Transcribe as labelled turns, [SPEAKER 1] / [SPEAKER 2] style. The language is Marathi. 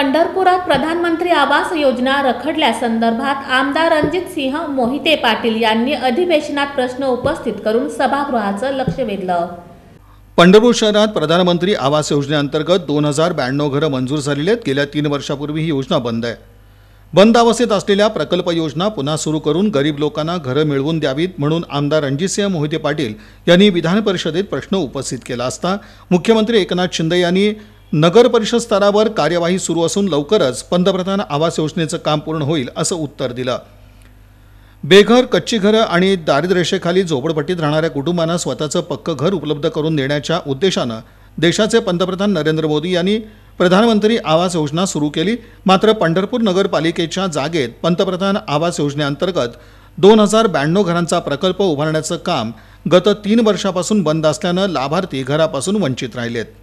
[SPEAKER 1] पंढरपुरात प्रधानमंत्री आवास योजना रखडल्यासंदर्भात आमदार रणजित सिंह मोहिते पाटील यांनी अधिवेशनात प्रश्न उपस्थित करून सभागृहाचं लक्ष वेधलं
[SPEAKER 2] पंढरपूर शहरात प्रधानमंत्री आवास योजनेअंतर्गत दोन हजार ब्याण्णव घरं मंजूर झालेली आहेत गेल्या तीन वर्षापूर्वी ही योजना बंद आहे बंद अवस्थेत असलेल्या प्रकल्प योजना पुन्हा सुरू करून गरीब लोकांना घरं मिळवून द्यावीत म्हणून आमदार रणजितसिंह मोहिते पाटील यांनी विधान परिषदेत प्रश्न उपस्थित केला असता मुख्यमंत्री एकनाथ शिंदे यांनी नगर परिषद स्तरावर कार्यवाही सुरू असून लवकरच पंतप्रधान आवास योजनेचं काम पूर्ण होईल असं उत्तर दिलं बेघर कच्ची घरं आणि दारिद्र्यरेषेखाली झोपडपट्टीत राहणाऱ्या कुटुंबांना स्वतःचं पक्कं घर उपलब्ध करून देण्याच्या उद्देशानं देशाचे पंतप्रधान नरेंद्र मोदी यांनी प्रधानमंत्री आवास योजना सुरू केली मात्र पंढरपूर नगरपालिकेच्या जागेत पंतप्रधान आवास योजनेअंतर्गत दोन हजार ब्याण्णव घरांचा प्रकल्प उभारण्याचं काम गत तीन वर्षापासून बंद असल्यानं लाभार्थी घरापासून वंचित राहिलेत